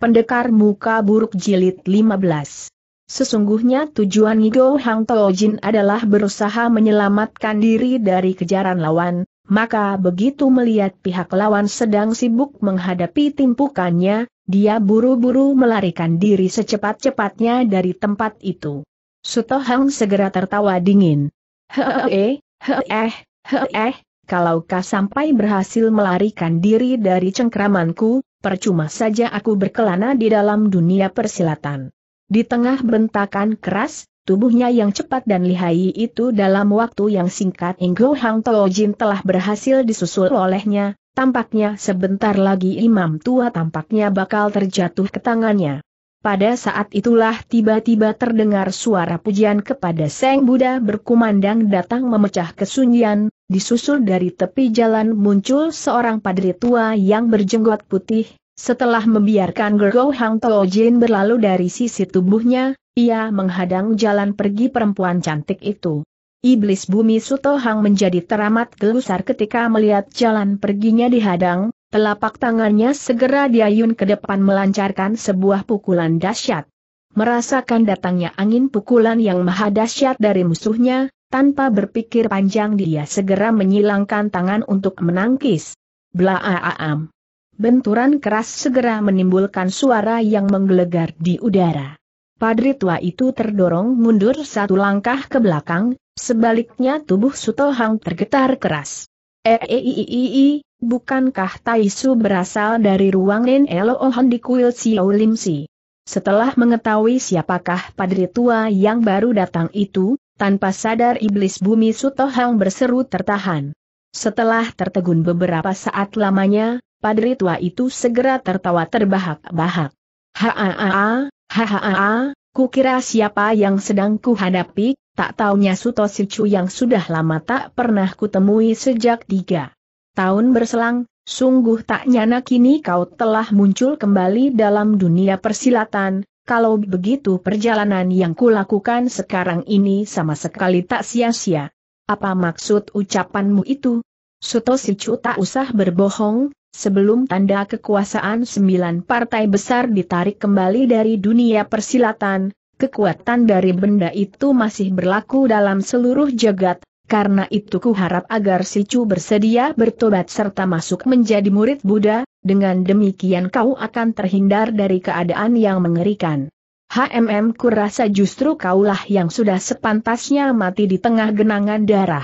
Pendekar Muka Buruk Jilid 15 Sesungguhnya tujuan Ngo Hang Jin adalah berusaha menyelamatkan diri dari kejaran lawan, maka begitu melihat pihak lawan sedang sibuk menghadapi timpukannya, dia buru-buru melarikan diri secepat-cepatnya dari tempat itu. Suto Hang segera tertawa dingin. Hee, hee, hee, kalau kau sampai berhasil melarikan diri dari cengkramanku, percuma saja aku berkelana di dalam dunia persilatan. Di tengah bentakan keras, tubuhnya yang cepat dan lihai itu dalam waktu yang singkat Inggo Hang Jin telah berhasil disusul olehnya, tampaknya sebentar lagi imam tua tampaknya bakal terjatuh ke tangannya. Pada saat itulah tiba-tiba terdengar suara pujian kepada Seng Buddha berkumandang datang memecah kesunyian, disusul dari tepi jalan muncul seorang padri tua yang berjenggot putih, setelah membiarkan Gergo Hang Tao Jin berlalu dari sisi tubuhnya, ia menghadang jalan pergi perempuan cantik itu. Iblis bumi Suto Hang menjadi teramat gelusar ketika melihat jalan perginya dihadang, Telapak tangannya segera diayun ke depan melancarkan sebuah pukulan dahsyat. Merasakan datangnya angin pukulan yang maha dahsyat dari musuhnya, tanpa berpikir panjang dia segera menyilangkan tangan untuk menangkis. Blaaam. Benturan keras segera menimbulkan suara yang menggelegar di udara. Padri tua itu terdorong mundur satu langkah ke belakang, sebaliknya tubuh Sutohang tergetar keras. Eeiii, Bukankah Tai Su berasal dari ruang Nen Elohon di kuil Xiao Lim Si? Setelah mengetahui siapakah padri tua yang baru datang itu, tanpa sadar iblis bumi Sutohang berseru tertahan. Setelah tertegun beberapa saat lamanya, padri tua itu segera tertawa terbahak-bahak. Haa, haa, kukira siapa yang sedang kuhadapi, tak taunya Suto Sicu yang sudah lama tak pernah kutemui sejak tiga. Tahun berselang, sungguh tak nyana kini kau telah muncul kembali dalam dunia persilatan, kalau begitu perjalanan yang kulakukan sekarang ini sama sekali tak sia-sia. Apa maksud ucapanmu itu? Suto Sicu tak usah berbohong, sebelum tanda kekuasaan sembilan partai besar ditarik kembali dari dunia persilatan, kekuatan dari benda itu masih berlaku dalam seluruh jagat, karena itu ku harap agar si Chu bersedia bertobat serta masuk menjadi murid Buddha, dengan demikian kau akan terhindar dari keadaan yang mengerikan. HMM rasa justru kaulah yang sudah sepantasnya mati di tengah genangan darah.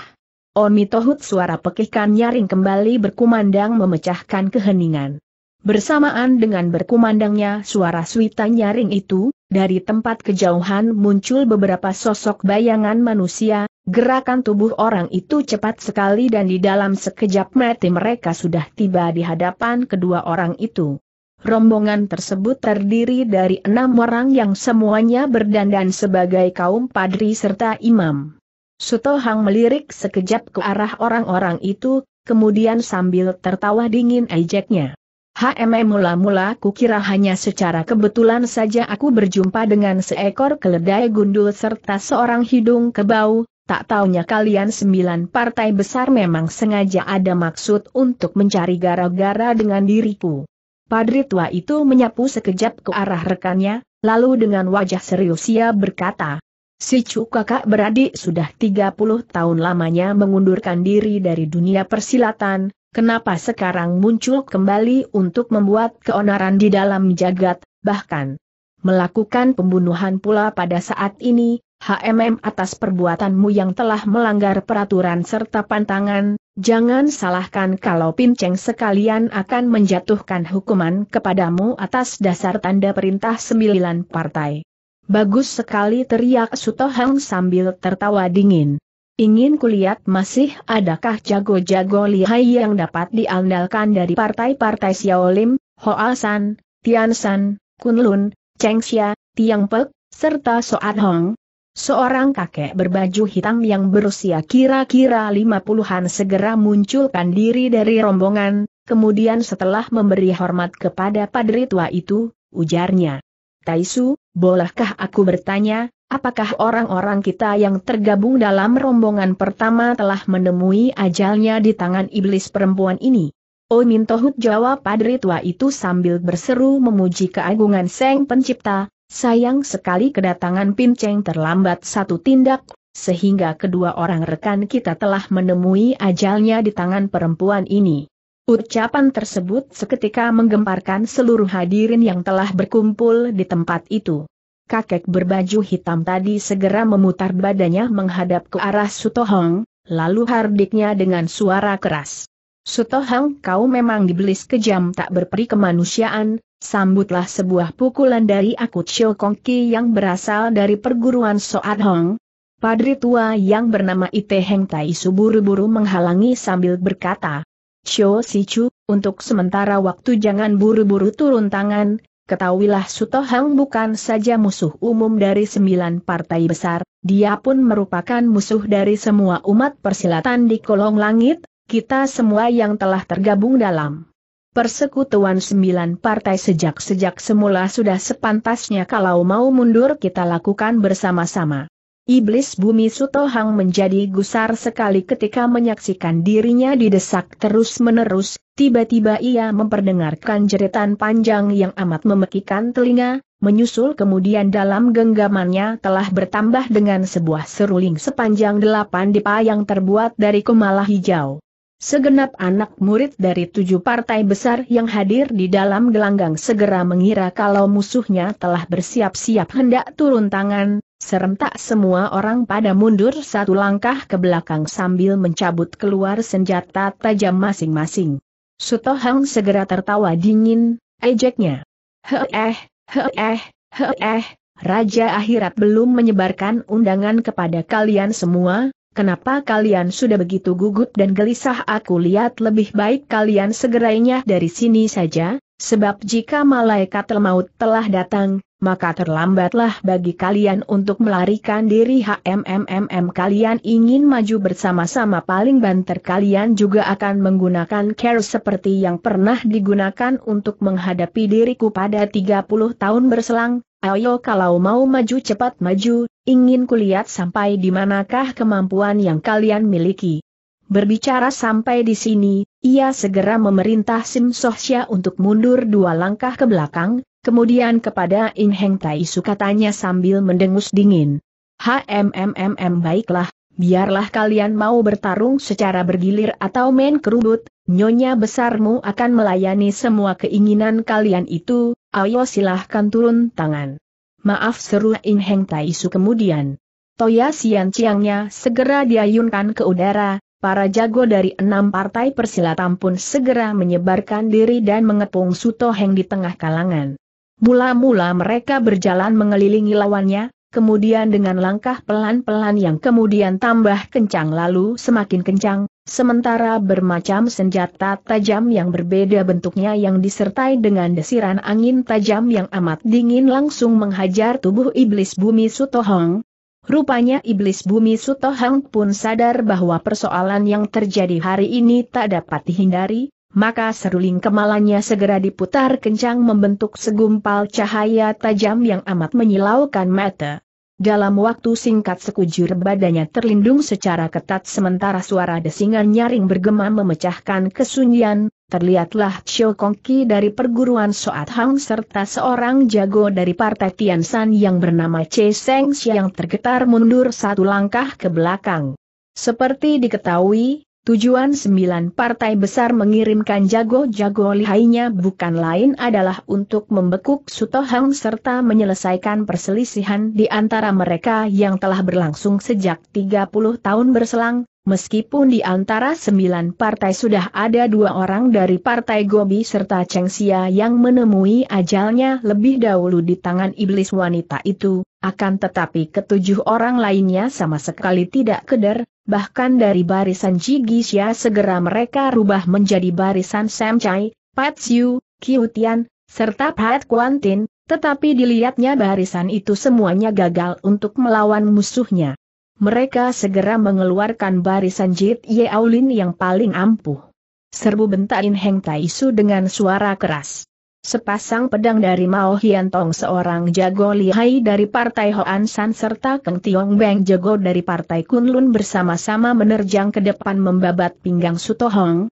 Omi Tohut suara pekikan nyaring kembali berkumandang memecahkan keheningan. Bersamaan dengan berkumandangnya suara suita nyaring itu, dari tempat kejauhan muncul beberapa sosok bayangan manusia, Gerakan tubuh orang itu cepat sekali dan di dalam sekejap mati mereka sudah tiba di hadapan kedua orang itu. Rombongan tersebut terdiri dari enam orang yang semuanya berdandan sebagai kaum padri serta imam. Suto Hang melirik sekejap ke arah orang-orang itu, kemudian sambil tertawa dingin ejeknya. HMM mula-mula kukira hanya secara kebetulan saja aku berjumpa dengan seekor keledai gundul serta seorang hidung kebau, tak taunya kalian sembilan partai besar memang sengaja ada maksud untuk mencari gara-gara dengan diriku. Padri tua itu menyapu sekejap ke arah rekannya, lalu dengan wajah serius ia berkata, Si Cu kakak beradik sudah 30 tahun lamanya mengundurkan diri dari dunia persilatan, kenapa sekarang muncul kembali untuk membuat keonaran di dalam jagat, bahkan melakukan pembunuhan pula pada saat ini, HMM atas perbuatanmu yang telah melanggar peraturan serta pantangan, jangan salahkan kalau pinceng sekalian akan menjatuhkan hukuman kepadamu atas dasar tanda perintah sembilan partai. Bagus sekali teriak Sutohang sambil tertawa dingin. Ingin kulihat masih adakah jago-jago lihai yang dapat diandalkan dari partai-partai Xiaolim, Hoasan, Tiansan, Kunlun, Chengxia, Tiangpek, serta Soat Hong, Seorang kakek berbaju hitam yang berusia kira-kira lima puluhan segera munculkan diri dari rombongan, kemudian setelah memberi hormat kepada padri tua itu, ujarnya. Taisu, bolehkah aku bertanya, apakah orang-orang kita yang tergabung dalam rombongan pertama telah menemui ajalnya di tangan iblis perempuan ini? Oh Mintohut jawab padri tua itu sambil berseru memuji keagungan Seng Pencipta, Sayang sekali kedatangan Pinceng terlambat satu tindak, sehingga kedua orang rekan kita telah menemui ajalnya di tangan perempuan ini. Ucapan tersebut seketika menggemparkan seluruh hadirin yang telah berkumpul di tempat itu. Kakek berbaju hitam tadi segera memutar badannya menghadap ke arah Sutohong, lalu hardiknya dengan suara keras. Sutohong kau memang dibelis kejam tak berperi kemanusiaan, Sambutlah sebuah pukulan dari aku Chiu Kongki yang berasal dari perguruan Soat Hong. Padri tua yang bernama Ite Heng Tai buru-buru menghalangi sambil berkata, Chiu Chu, untuk sementara waktu jangan buru-buru turun tangan, ketahuilah Suto Hang bukan saja musuh umum dari sembilan partai besar, dia pun merupakan musuh dari semua umat persilatan di kolong langit, kita semua yang telah tergabung dalam Persekutuan sembilan partai sejak-sejak semula sudah sepantasnya kalau mau mundur kita lakukan bersama-sama. Iblis bumi Sutohang menjadi gusar sekali ketika menyaksikan dirinya didesak terus-menerus, tiba-tiba ia memperdengarkan jeritan panjang yang amat memekikan telinga, menyusul kemudian dalam genggamannya telah bertambah dengan sebuah seruling sepanjang delapan dipa yang terbuat dari kemalah hijau. Segenap anak murid dari tujuh partai besar yang hadir di dalam gelanggang segera mengira kalau musuhnya telah bersiap-siap hendak turun tangan, serentak semua orang pada mundur satu langkah ke belakang sambil mencabut keluar senjata tajam masing-masing. Sutohang segera tertawa dingin, ejeknya. Heeh, heeh, heeh, Raja Akhirat belum menyebarkan undangan kepada kalian semua, Kenapa kalian sudah begitu gugup dan gelisah aku lihat lebih baik kalian segerainya dari sini saja, sebab jika malaikat maut telah datang, maka terlambatlah bagi kalian untuk melarikan diri HMMMM kalian ingin maju bersama-sama paling banter kalian juga akan menggunakan care seperti yang pernah digunakan untuk menghadapi diriku pada 30 tahun berselang, ayo kalau mau maju cepat maju, ingin kulihat sampai di manakah kemampuan yang kalian miliki. Berbicara sampai di sini, ia segera memerintah Sim Sohsya untuk mundur dua langkah ke belakang, kemudian kepada In Heng Tai katanya sambil mendengus dingin. HMMMM baiklah, biarlah kalian mau bertarung secara bergilir atau main kerudut, nyonya besarmu akan melayani semua keinginan kalian itu, ayo silahkan turun tangan. Maaf seru In Heng Taisu kemudian. Toya Sian Chiangnya segera diayunkan ke udara, para jago dari enam partai persilatan pun segera menyebarkan diri dan mengepung Suto Heng di tengah kalangan. Mula-mula mereka berjalan mengelilingi lawannya, kemudian dengan langkah pelan-pelan yang kemudian tambah kencang lalu semakin kencang, Sementara bermacam senjata tajam yang berbeda bentuknya yang disertai dengan desiran angin tajam yang amat dingin langsung menghajar tubuh iblis bumi Sutohong. Rupanya iblis bumi Sutohang pun sadar bahwa persoalan yang terjadi hari ini tak dapat dihindari, maka seruling kemalannya segera diputar kencang membentuk segumpal cahaya tajam yang amat menyilaukan mata. Dalam waktu singkat sekujur badannya terlindung secara ketat sementara suara desingan nyaring bergema memecahkan kesunyian, terlihatlah Xiao Ki dari perguruan Soat Hang serta seorang jago dari partai Tian San yang bernama Che Seng yang tergetar mundur satu langkah ke belakang. Seperti diketahui, Tujuan sembilan partai besar mengirimkan jago-jago lihainya bukan lain adalah untuk membekuk Sutohang serta menyelesaikan perselisihan di antara mereka yang telah berlangsung sejak 30 tahun berselang, meskipun di antara sembilan partai sudah ada dua orang dari partai Gobi serta Cheng Xia yang menemui ajalnya lebih dahulu di tangan iblis wanita itu, akan tetapi ketujuh orang lainnya sama sekali tidak keder, bahkan dari barisan Jigisya segera mereka rubah menjadi barisan Sam Chai, Pat Siu, Kiu Tian, serta Pat Kuan Tin, tetapi dilihatnya barisan itu semuanya gagal untuk melawan musuhnya mereka segera mengeluarkan barisan Jit Ye Aulin yang paling ampuh. Serbu bentakin Heng Taisu dengan suara keras. Sepasang pedang dari Mao Hian Tong seorang jago lihai dari partai Hoan San serta Keng Tiong Beng jago dari partai Kunlun bersama-sama menerjang ke depan membabat pinggang Suto Hong.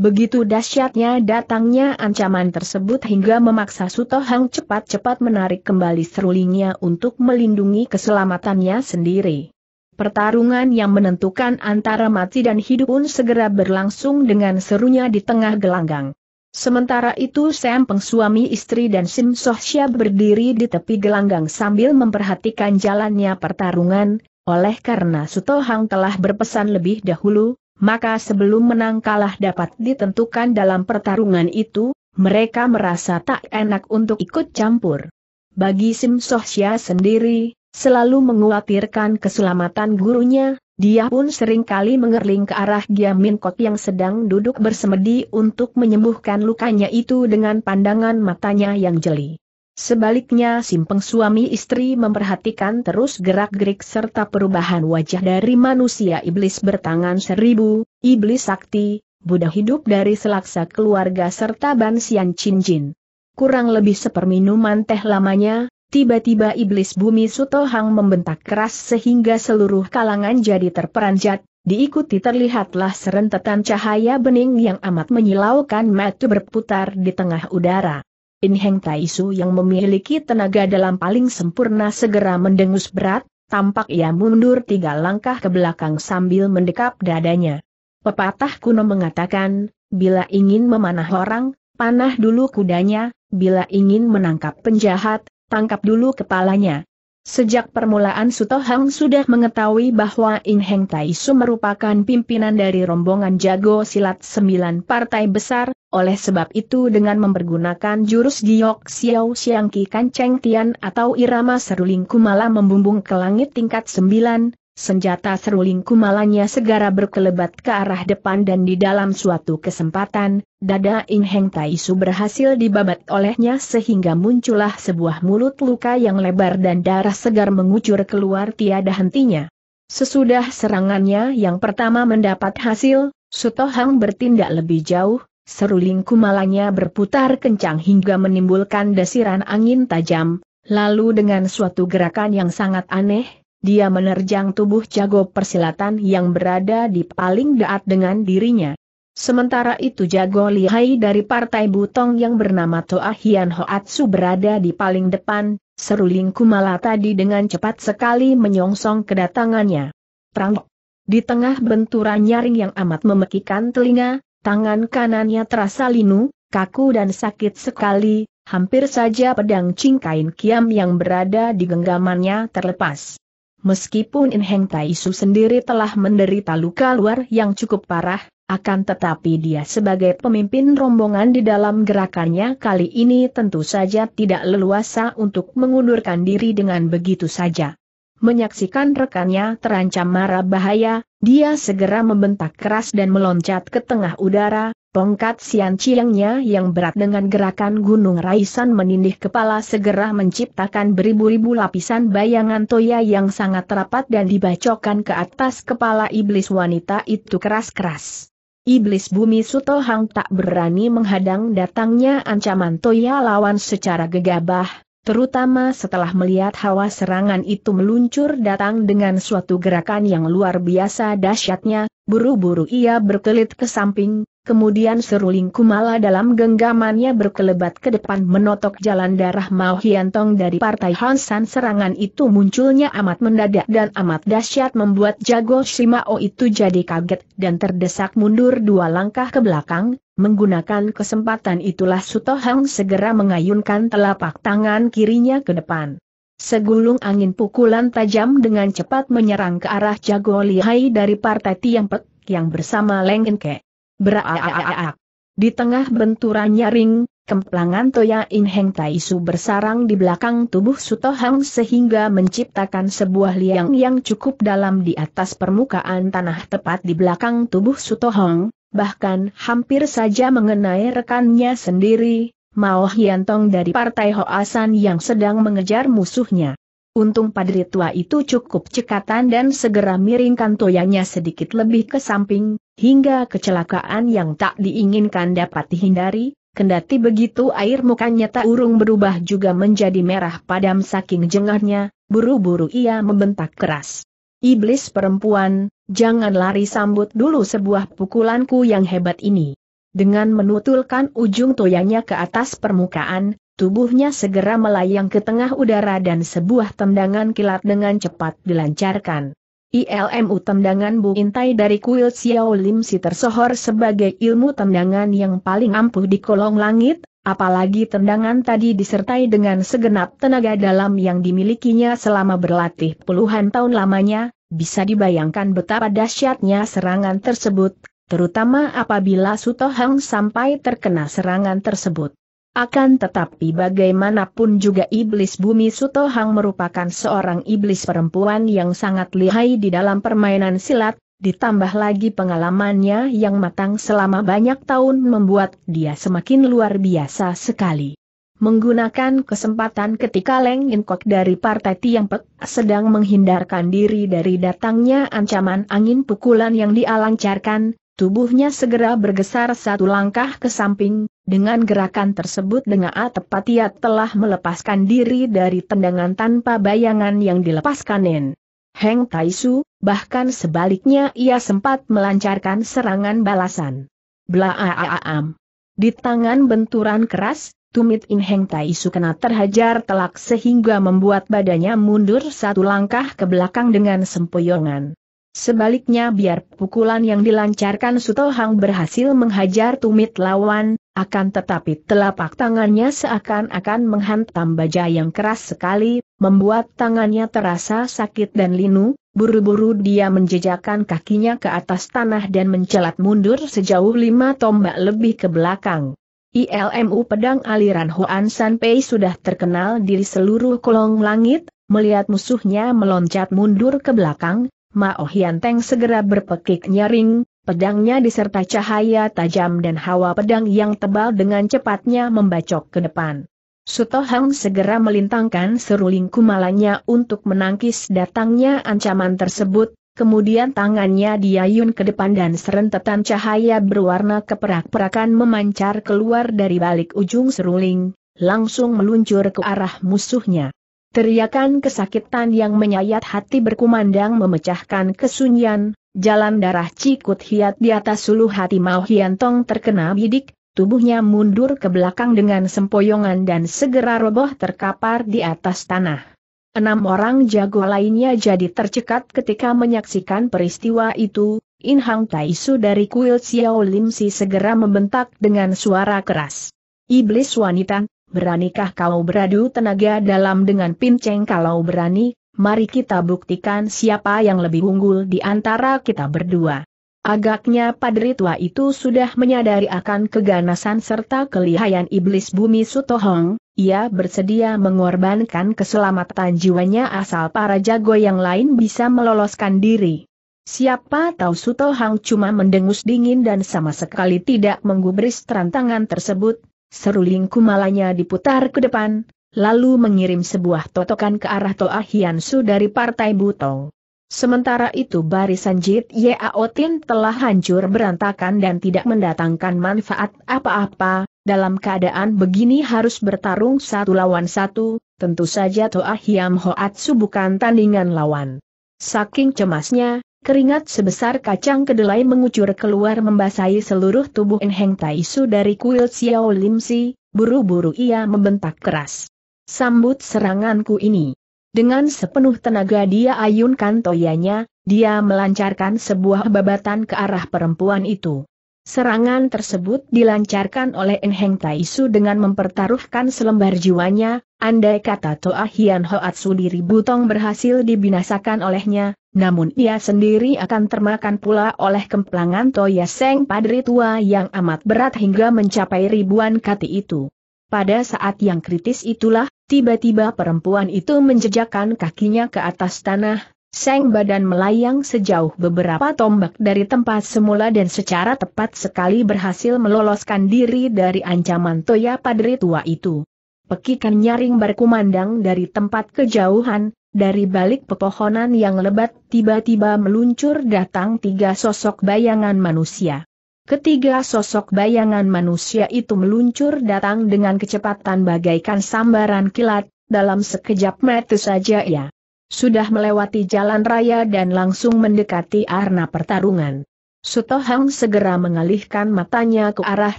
Begitu dahsyatnya datangnya ancaman tersebut hingga memaksa Suto Hong cepat-cepat menarik kembali serulingnya untuk melindungi keselamatannya sendiri. Pertarungan yang menentukan antara mati dan hidup pun segera berlangsung dengan serunya di tengah gelanggang. Sementara itu Sam Peng suami istri dan Sim Sohsya berdiri di tepi gelanggang sambil memperhatikan jalannya pertarungan, oleh karena Suto Hang telah berpesan lebih dahulu, maka sebelum menang kalah dapat ditentukan dalam pertarungan itu, mereka merasa tak enak untuk ikut campur. Bagi Sim Sohsya sendiri, Selalu menguatirkan keselamatan gurunya, dia pun seringkali mengerling ke arah Giamin Kot yang sedang duduk bersemedi untuk menyembuhkan lukanya itu dengan pandangan matanya yang jeli. Sebaliknya simpeng suami istri memperhatikan terus gerak-gerik serta perubahan wajah dari manusia iblis bertangan seribu, iblis sakti, Buddha hidup dari selaksa keluarga serta bansian cincin. Kurang lebih seperminuman teh lamanya, Tiba-tiba iblis bumi Sutohang membentak keras sehingga seluruh kalangan jadi terperanjat, diikuti terlihatlah serentetan cahaya bening yang amat menyilaukan mata berputar di tengah udara. Inheng Taisu yang memiliki tenaga dalam paling sempurna segera mendengus berat, tampak ia mundur tiga langkah ke belakang sambil mendekap dadanya. Pepatah kuno mengatakan, bila ingin memanah orang, panah dulu kudanya, bila ingin menangkap penjahat, tangkap dulu kepalanya. Sejak permulaan Suto Hang sudah mengetahui bahwa In Heng Taisu merupakan pimpinan dari rombongan jago silat sembilan partai besar, oleh sebab itu dengan mempergunakan jurus Giok Xiao Xiang Ki Cheng Tian atau irama seruling kumala membumbung ke langit tingkat sembilan, Senjata seruling Kumalanya segera berkelebat ke arah depan dan di dalam suatu kesempatan, dada In Heng Taisu berhasil dibabat olehnya sehingga muncullah sebuah mulut luka yang lebar dan darah segar mengucur keluar tiada hentinya. Sesudah serangannya yang pertama mendapat hasil, Sutohang bertindak lebih jauh, seruling kumalanya berputar kencang hingga menimbulkan desiran angin tajam, lalu dengan suatu gerakan yang sangat aneh, dia menerjang tubuh jago persilatan yang berada di paling dekat dengan dirinya. Sementara itu jago lihai dari partai Butong yang bernama Toa Hian Hoatsu berada di paling depan, seruling Kumala tadi dengan cepat sekali menyongsong kedatangannya. Prang! Di tengah benturan nyaring yang amat memekikan telinga, tangan kanannya terasa linu, kaku dan sakit sekali, hampir saja pedang cingkain kiam yang berada di genggamannya terlepas. Meskipun In Heng Taisu sendiri telah menderita luka luar yang cukup parah, akan tetapi dia sebagai pemimpin rombongan di dalam gerakannya kali ini tentu saja tidak leluasa untuk mengundurkan diri dengan begitu saja. Menyaksikan rekannya terancam marah bahaya, dia segera membentak keras dan meloncat ke tengah udara, Tongkat sian ciangnya yang berat dengan gerakan gunung raisan menindih kepala segera menciptakan beribu-ribu lapisan bayangan toya yang sangat rapat dan dibacokan ke atas kepala iblis wanita itu keras-keras. Iblis bumi Suto Hang tak berani menghadang datangnya ancaman toya lawan secara gegabah, terutama setelah melihat hawa serangan itu meluncur datang dengan suatu gerakan yang luar biasa dahsyatnya, buru-buru ia berkelit ke samping, Kemudian seruling Kumala dalam genggamannya berkelebat ke depan menotok jalan darah Mao Hiantong dari partai Hansan serangan itu munculnya amat mendadak dan amat dahsyat membuat Jago Shimao itu jadi kaget dan terdesak mundur dua langkah ke belakang, menggunakan kesempatan itulah Suto Hang segera mengayunkan telapak tangan kirinya ke depan. Segulung angin pukulan tajam dengan cepat menyerang ke arah Jago Lihai dari partai Tiampek yang bersama Leng Enke. Beraak. Di tengah benturan nyaring, kemplangan Toya In Heng Tai Su bersarang di belakang tubuh Suto Hang sehingga menciptakan sebuah liang yang cukup dalam di atas permukaan tanah tepat di belakang tubuh Suto Hang, bahkan hampir saja mengenai rekannya sendiri, Mao Hiantong dari Partai Hoasan yang sedang mengejar musuhnya. Untung padri tua itu cukup cekatan dan segera miringkan toyanya sedikit lebih ke samping, hingga kecelakaan yang tak diinginkan dapat dihindari, kendati begitu air mukanya tak urung berubah juga menjadi merah padam saking jengahnya, buru-buru ia membentak keras. Iblis perempuan, jangan lari sambut dulu sebuah pukulanku yang hebat ini. Dengan menutulkan ujung toyanya ke atas permukaan, tubuhnya segera melayang ke tengah udara dan sebuah tendangan kilat dengan cepat dilancarkan. ILMU tendangan Bu Intai dari kuil Xiao Lim Si tersohor sebagai ilmu tendangan yang paling ampuh di kolong langit, apalagi tendangan tadi disertai dengan segenap tenaga dalam yang dimilikinya selama berlatih puluhan tahun lamanya, bisa dibayangkan betapa dahsyatnya serangan tersebut, terutama apabila Sutohang sampai terkena serangan tersebut. Akan tetapi bagaimanapun juga iblis bumi Sutohang merupakan seorang iblis perempuan yang sangat lihai di dalam permainan silat, ditambah lagi pengalamannya yang matang selama banyak tahun membuat dia semakin luar biasa sekali. Menggunakan kesempatan ketika Leng Inkok dari Partai Tiangpek sedang menghindarkan diri dari datangnya ancaman angin pukulan yang dialancarkan, tubuhnya segera bergeser satu langkah ke samping, dengan gerakan tersebut dengan tepat ia telah melepaskan diri dari tendangan tanpa bayangan yang dilepaskan Heng Taisu, bahkan sebaliknya ia sempat melancarkan serangan balasan. Blaaam. Di tangan benturan keras, tumit In Heng Taisu kena terhajar telak sehingga membuat badannya mundur satu langkah ke belakang dengan sempoyongan. Sebaliknya biar pukulan yang dilancarkan Suto Hang berhasil menghajar tumit lawan, akan tetapi telapak tangannya seakan-akan menghantam baja yang keras sekali, membuat tangannya terasa sakit dan linu, buru-buru dia menjejakkan kakinya ke atas tanah dan mencelat mundur sejauh lima tombak lebih ke belakang. ILMU pedang aliran Hoan San sudah terkenal di seluruh kolong langit, melihat musuhnya meloncat mundur ke belakang, Mao Hian Teng segera berpekik nyaring, Pedangnya diserta cahaya tajam dan hawa pedang yang tebal dengan cepatnya membacok ke depan. Sutohang segera melintangkan seruling Kumalanya untuk menangkis datangnya ancaman tersebut, kemudian tangannya diayun ke depan dan serentetan cahaya berwarna keperak-perakan memancar keluar dari balik ujung seruling, langsung meluncur ke arah musuhnya. Teriakan kesakitan yang menyayat hati berkumandang memecahkan kesunyian, Jalan darah Cikut Hiat di atas sulu hati Mao Hiantong terkena bidik, tubuhnya mundur ke belakang dengan sempoyongan dan segera roboh terkapar di atas tanah. Enam orang jago lainnya jadi tercekat ketika menyaksikan peristiwa itu, In Hang Taisu dari kuil Xiao Lim Si segera membentak dengan suara keras. Iblis wanita, beranikah kau beradu tenaga dalam dengan pinceng kalau berani, mari kita buktikan siapa yang lebih unggul di antara kita berdua. Agaknya padri tua itu sudah menyadari akan keganasan serta kelihayan iblis bumi Sutohong, ia bersedia mengorbankan keselamatan jiwanya asal para jago yang lain bisa meloloskan diri. Siapa tahu Sutohang cuma mendengus dingin dan sama sekali tidak menggubris tantangan tersebut, seruling kumalanya diputar ke depan, lalu mengirim sebuah totokan ke arah Toa Hiansu dari Partai Buto. Sementara itu barisan Jit Yaotin telah hancur berantakan dan tidak mendatangkan manfaat apa-apa, dalam keadaan begini harus bertarung satu lawan satu, tentu saja Toa Hiam Hoatsu bukan tandingan lawan. Saking cemasnya, keringat sebesar kacang kedelai mengucur keluar membasahi seluruh tubuh Enheng Taisu dari kuil Xiao Lim Si. buru-buru ia membentak keras sambut seranganku ini. Dengan sepenuh tenaga dia ayunkan toyanya, dia melancarkan sebuah babatan ke arah perempuan itu. Serangan tersebut dilancarkan oleh Enheng Taisu dengan mempertaruhkan selembar jiwanya, andai kata Toa Hian Hoatsu diri Butong berhasil dibinasakan olehnya, namun ia sendiri akan termakan pula oleh kemplangan Toya Seng Padri Tua yang amat berat hingga mencapai ribuan kati itu. Pada saat yang kritis itulah, Tiba-tiba perempuan itu menjejakkan kakinya ke atas tanah, seng badan melayang sejauh beberapa tombak dari tempat semula dan secara tepat sekali berhasil meloloskan diri dari ancaman Toya Padri tua itu. Pekikan nyaring berkumandang dari tempat kejauhan, dari balik pepohonan yang lebat tiba-tiba meluncur datang tiga sosok bayangan manusia. Ketiga sosok bayangan manusia itu meluncur datang dengan kecepatan bagaikan sambaran kilat, dalam sekejap mata saja ya, sudah melewati jalan raya dan langsung mendekati arena pertarungan. Sutohang segera mengalihkan matanya ke arah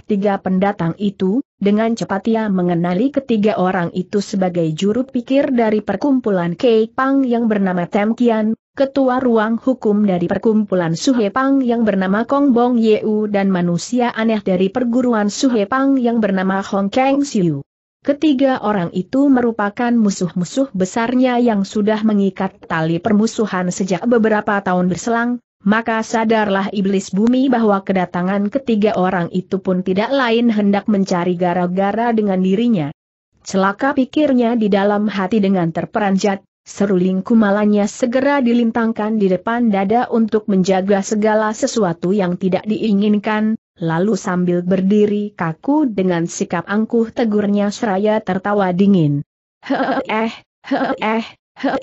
tiga pendatang itu, dengan cepat ia mengenali ketiga orang itu sebagai juru pikir dari perkumpulan Kei Pang yang bernama Tem Kian, ketua ruang hukum dari perkumpulan Suhe Pang yang bernama Kong Bong Yeu dan manusia aneh dari perguruan Suhe Pang yang bernama Hong Kang Siu. Ketiga orang itu merupakan musuh-musuh besarnya yang sudah mengikat tali permusuhan sejak beberapa tahun berselang, maka sadarlah iblis bumi bahwa kedatangan ketiga orang itu pun tidak lain hendak mencari gara-gara dengan dirinya. Celaka pikirnya di dalam hati dengan terperanjat, seruling kumalannya segera dilintangkan di depan dada untuk menjaga segala sesuatu yang tidak diinginkan, lalu sambil berdiri kaku dengan sikap angkuh tegurnya seraya tertawa dingin. Eh, eh,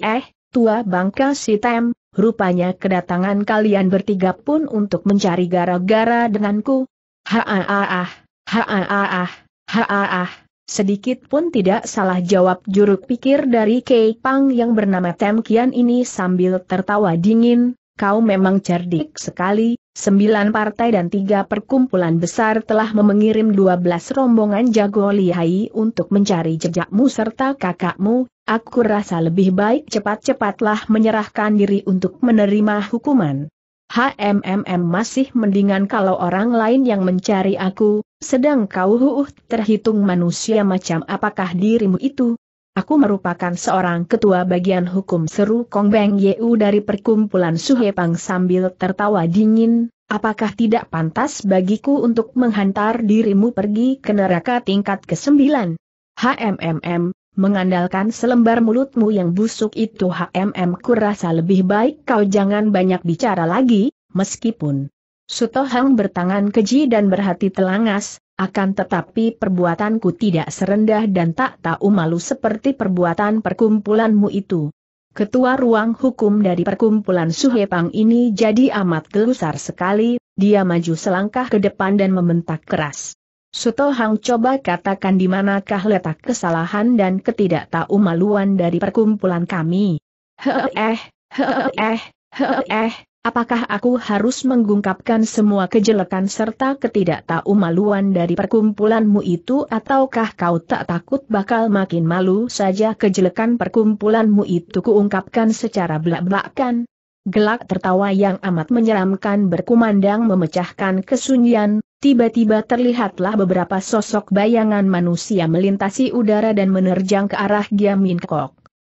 eh, tua bangka si tem, rupanya kedatangan kalian bertiga pun untuk mencari gara-gara denganku. Haaah, haaah, haaah, sedikit pun tidak salah jawab juru pikir dari Kei Pang yang bernama Tem Kian ini sambil tertawa dingin, kau memang cerdik sekali, Sembilan partai dan tiga perkumpulan besar telah mengirim 12 rombongan jago lihai untuk mencari jejakmu serta kakakmu, aku rasa lebih baik cepat-cepatlah menyerahkan diri untuk menerima hukuman. HMMM masih mendingan kalau orang lain yang mencari aku, sedang kau huuh terhitung manusia macam apakah dirimu itu, Aku merupakan seorang ketua bagian hukum seru Kong Beng Yeu dari perkumpulan Suhe Pang sambil tertawa dingin, apakah tidak pantas bagiku untuk menghantar dirimu pergi ke neraka tingkat ke-9? HMMM, mengandalkan selembar mulutmu yang busuk itu HMM kurasa lebih baik kau jangan banyak bicara lagi, meskipun Sutohang bertangan keji dan berhati telangas, akan tetapi perbuatanku tidak serendah dan tak tahu malu seperti perbuatan perkumpulanmu itu. Ketua ruang hukum dari perkumpulan Suhepang ini jadi amat gelusar sekali, dia maju selangkah ke depan dan membentak keras. Suto Hang coba katakan di manakah letak kesalahan dan maluan dari perkumpulan kami. heeh, heeh, heeh, Apakah aku harus mengungkapkan semua kejelekan serta maluan dari perkumpulanmu itu ataukah kau tak takut bakal makin malu saja kejelekan perkumpulanmu itu kuungkapkan secara belak-belakan? Gelak tertawa yang amat menyeramkan berkumandang memecahkan kesunyian, tiba-tiba terlihatlah beberapa sosok bayangan manusia melintasi udara dan menerjang ke arah Giamin Kok.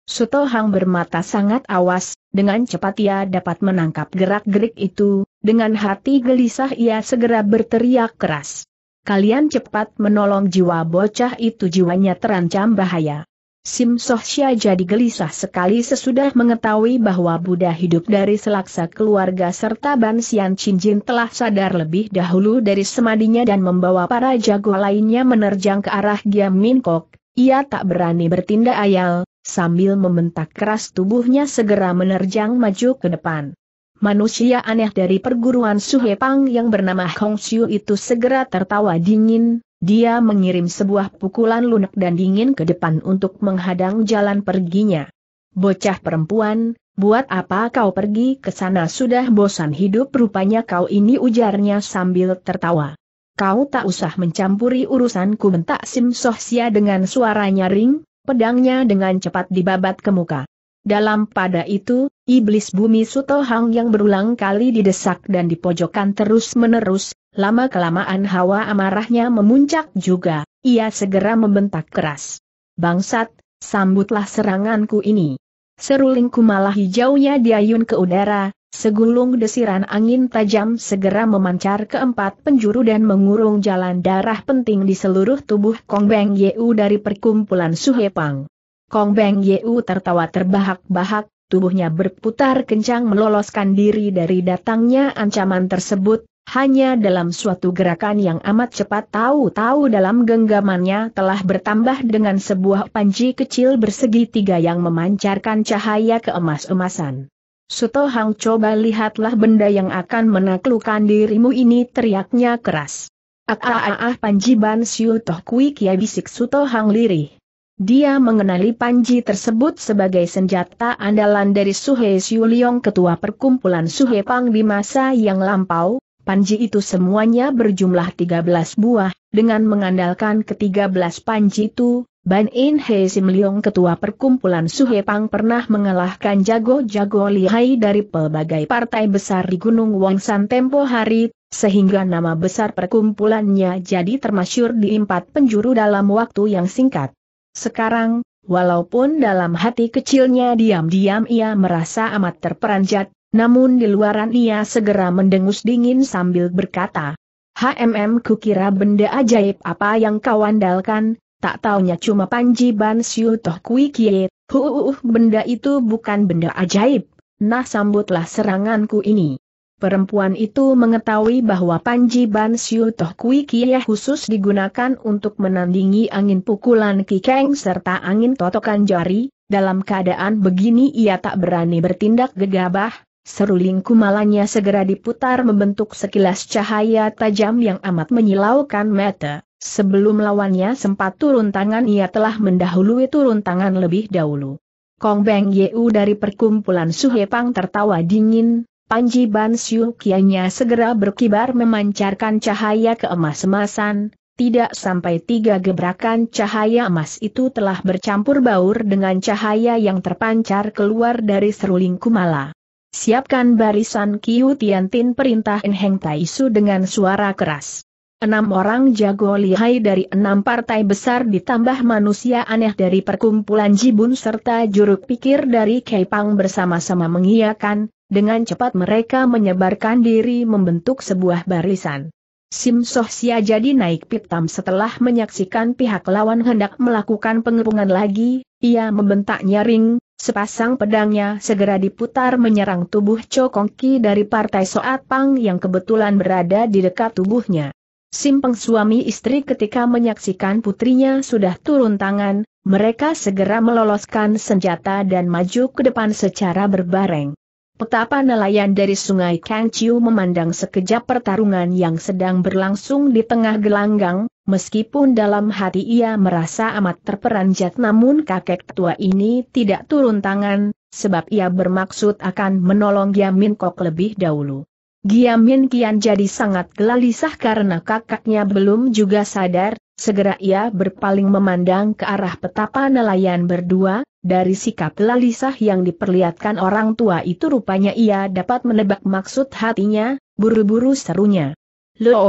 Suto Hang bermata sangat awas, dengan cepat ia dapat menangkap gerak-gerik itu, dengan hati gelisah ia segera berteriak keras. Kalian cepat menolong jiwa bocah itu jiwanya terancam bahaya. Sim sia jadi gelisah sekali sesudah mengetahui bahwa Buddha hidup dari selaksa keluarga serta Ban Xian Jin telah sadar lebih dahulu dari semadinya dan membawa para jago lainnya menerjang ke arah Giam Min Kok. Ia tak berani bertindak ayal, sambil membentak keras tubuhnya segera menerjang maju ke depan. Manusia aneh dari perguruan Suhepang yang bernama Hong Xiu itu segera tertawa dingin, dia mengirim sebuah pukulan lunak dan dingin ke depan untuk menghadang jalan perginya. Bocah perempuan, buat apa kau pergi ke sana sudah bosan hidup rupanya kau ini ujarnya sambil tertawa. Kau tak usah mencampuri urusanku bentak Sim Sohsia dengan suaranya ring pedangnya dengan cepat dibabat ke muka. Dalam pada itu, iblis bumi Sutohang yang berulang kali didesak dan dipojokkan terus-menerus, lama-kelamaan hawa amarahnya memuncak juga, ia segera membentak keras. Bangsat, sambutlah seranganku ini. Serulingku malah hijaunya diayun ke udara, Segulung desiran angin tajam segera memancar ke empat penjuru dan mengurung jalan darah penting di seluruh tubuh Kong Beng Yeu dari perkumpulan Suhepang. Kong Beng Yeu tertawa terbahak-bahak, tubuhnya berputar kencang meloloskan diri dari datangnya ancaman tersebut, hanya dalam suatu gerakan yang amat cepat tahu-tahu dalam genggamannya telah bertambah dengan sebuah panci kecil bersegi tiga yang memancarkan cahaya keemas-emasan. Suto Hang coba lihatlah benda yang akan menaklukkan dirimu ini teriaknya keras. Ah ah ah, ah Panji Ban Siu Toh Kui Kia bisik Suto Hang lirih. Dia mengenali Panji tersebut sebagai senjata andalan dari Suhe Siu Liong ketua perkumpulan Suhe Pang di masa yang lampau, Panji itu semuanya berjumlah 13 buah, dengan mengandalkan ke-13 Panji itu, Ban In He Sim Leong ketua perkumpulan Suhe Pang pernah mengalahkan jago-jago lihai dari pelbagai partai besar di Gunung Wangsan tempo hari, sehingga nama besar perkumpulannya jadi termasyur di empat penjuru dalam waktu yang singkat. Sekarang, walaupun dalam hati kecilnya diam-diam ia merasa amat terperanjat, namun di luaran ia segera mendengus dingin sambil berkata, HMM kukira benda ajaib apa yang kau andalkan, Tak taunya cuma Panji Ban Siu Toh Kui Kie, huuuh benda itu bukan benda ajaib. Nah sambutlah seranganku ini. Perempuan itu mengetahui bahwa Panji Ban Siu Toh Kui Kie khusus digunakan untuk menandingi angin pukulan kikeng serta angin totokan jari, dalam keadaan begini ia tak berani bertindak gegabah, seruling kumalannya segera diputar membentuk sekilas cahaya tajam yang amat menyilaukan mata. Sebelum lawannya sempat turun tangan ia telah mendahului turun tangan lebih dahulu. Kong Beng Yeu dari perkumpulan Suhepang tertawa dingin, Panji Ban Siu kianya segera berkibar memancarkan cahaya keemas-emasan, tidak sampai tiga gebrakan cahaya emas itu telah bercampur baur dengan cahaya yang terpancar keluar dari seruling kumala. Siapkan barisan Kiu Tiantin perintah Enheng Taisu dengan suara keras enam orang jago lihai dari enam partai besar ditambah manusia aneh dari perkumpulan Jibun serta juru pikir dari Keipang bersama-sama mengiyakan, dengan cepat mereka menyebarkan diri membentuk sebuah barisan. Sim Soh Sia jadi naik pitam setelah menyaksikan pihak lawan hendak melakukan pengepungan lagi, ia membentak nyaring, sepasang pedangnya segera diputar menyerang tubuh Cho Kong Ki dari partai Soat Pang yang kebetulan berada di dekat tubuhnya. Simpeng suami istri ketika menyaksikan putrinya sudah turun tangan, mereka segera meloloskan senjata dan maju ke depan secara berbareng. Petapa nelayan dari sungai Kangchiu memandang sekejap pertarungan yang sedang berlangsung di tengah gelanggang, Meskipun dalam hati ia merasa amat terperanjat namun kakek tua ini tidak turun tangan, sebab ia bermaksud akan menolong Yamin Kok lebih dahulu. Giamin Kian jadi sangat gelisah karena kakaknya belum juga sadar, segera ia berpaling memandang ke arah petapa nelayan berdua, dari sikap gelisah yang diperlihatkan orang tua itu rupanya ia dapat menebak maksud hatinya, buru-buru serunya. Lo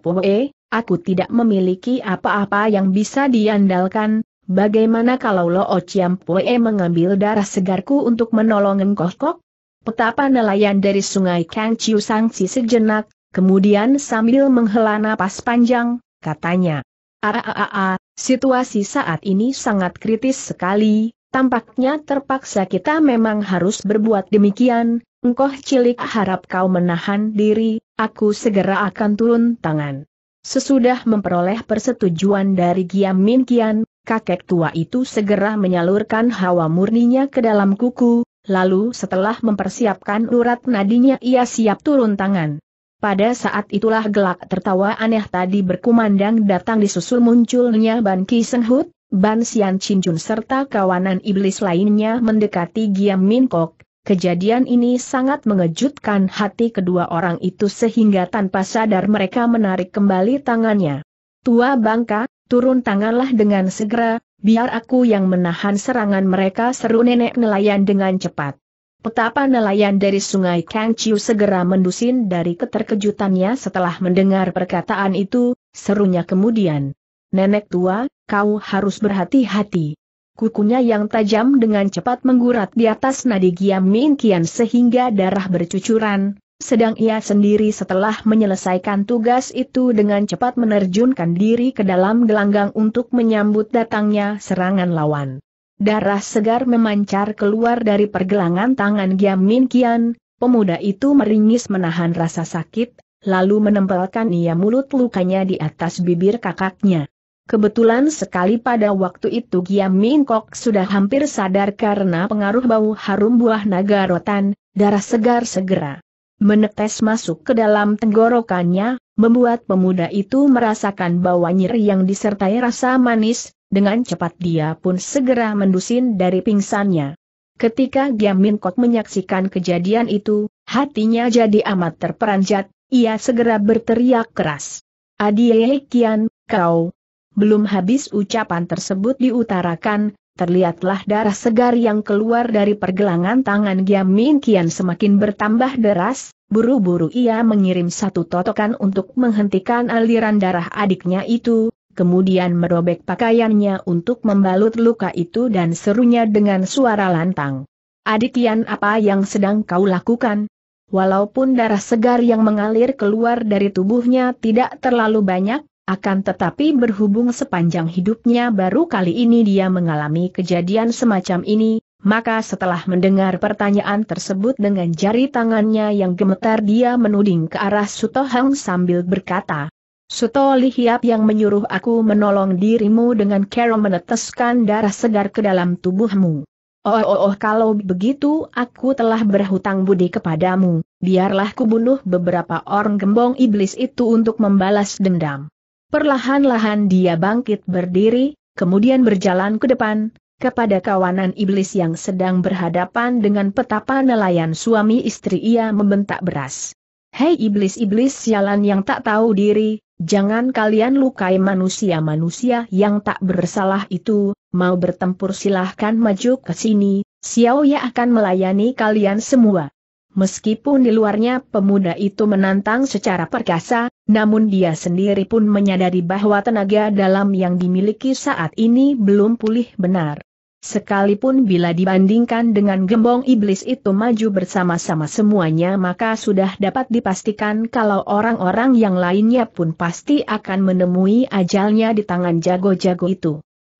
Poe, aku tidak memiliki apa-apa yang bisa diandalkan, bagaimana kalau Lo Poe mengambil darah segarku untuk menolong engkau kok? Petapa nelayan dari sungai Kang Chiu Sangsi sejenak, kemudian sambil menghela napas panjang, katanya. Aaaa, situasi saat ini sangat kritis sekali, tampaknya terpaksa kita memang harus berbuat demikian, engkau cilik harap kau menahan diri, aku segera akan turun tangan. Sesudah memperoleh persetujuan dari Giam Min Kian, kakek tua itu segera menyalurkan hawa murninya ke dalam kuku, lalu setelah mempersiapkan urat nadinya ia siap turun tangan. Pada saat itulah gelak tertawa aneh tadi berkumandang datang disusul munculnya Ban Ki Senghut, Ban Xian Jun serta kawanan iblis lainnya mendekati Giam Min Kok. Kejadian ini sangat mengejutkan hati kedua orang itu sehingga tanpa sadar mereka menarik kembali tangannya. Tua bangka, turun tanganlah dengan segera, Biar aku yang menahan serangan mereka seru nenek nelayan dengan cepat. Petapa nelayan dari sungai Kang Chiu segera mendusin dari keterkejutannya setelah mendengar perkataan itu, serunya kemudian. Nenek tua, kau harus berhati-hati. Kukunya yang tajam dengan cepat menggurat di atas nadi Giam Min Kian sehingga darah bercucuran, sedang ia sendiri setelah menyelesaikan tugas itu dengan cepat menerjunkan diri ke dalam gelanggang untuk menyambut datangnya serangan lawan. Darah segar memancar keluar dari pergelangan tangan Giam Min Kian, pemuda itu meringis menahan rasa sakit, lalu menempelkan ia mulut lukanya di atas bibir kakaknya. Kebetulan sekali pada waktu itu Giam Min Kok sudah hampir sadar karena pengaruh bau harum buah naga rotan, darah segar segera menetes masuk ke dalam tenggorokannya, membuat pemuda itu merasakan bau nyeri yang disertai rasa manis, dengan cepat dia pun segera mendusin dari pingsannya. Ketika Giamin Kok menyaksikan kejadian itu, hatinya jadi amat terperanjat, ia segera berteriak keras. Adiye Kian, kau! Belum habis ucapan tersebut diutarakan, terlihatlah darah segar yang keluar dari pergelangan tangan Giam Min Kian semakin bertambah deras, buru-buru ia mengirim satu totokan untuk menghentikan aliran darah adiknya itu, kemudian merobek pakaiannya untuk membalut luka itu dan serunya dengan suara lantang. Adik Kian apa yang sedang kau lakukan? Walaupun darah segar yang mengalir keluar dari tubuhnya tidak terlalu banyak, akan tetapi berhubung sepanjang hidupnya baru kali ini dia mengalami kejadian semacam ini, maka setelah mendengar pertanyaan tersebut dengan jari tangannya yang gemetar dia menuding ke arah Suto Hang sambil berkata, Suto Lihiap yang menyuruh aku menolong dirimu dengan cara meneteskan darah segar ke dalam tubuhmu. Oh, oh, oh kalau begitu aku telah berhutang budi kepadamu, biarlah kubunuh beberapa orang gembong iblis itu untuk membalas dendam. Perlahan-lahan dia bangkit berdiri, kemudian berjalan ke depan, kepada kawanan iblis yang sedang berhadapan dengan petapa nelayan suami istri ia membentak beras. Hei iblis-iblis sialan yang tak tahu diri, jangan kalian lukai manusia-manusia yang tak bersalah itu, mau bertempur silahkan maju ke sini, Xiao ya akan melayani kalian semua. Meskipun di luarnya pemuda itu menantang secara perkasa, namun dia sendiri pun menyadari bahwa tenaga dalam yang dimiliki saat ini belum pulih benar. Sekalipun bila dibandingkan dengan gembong iblis itu maju bersama-sama semuanya maka sudah dapat dipastikan kalau orang-orang yang lainnya pun pasti akan menemui ajalnya di tangan jago-jago itu.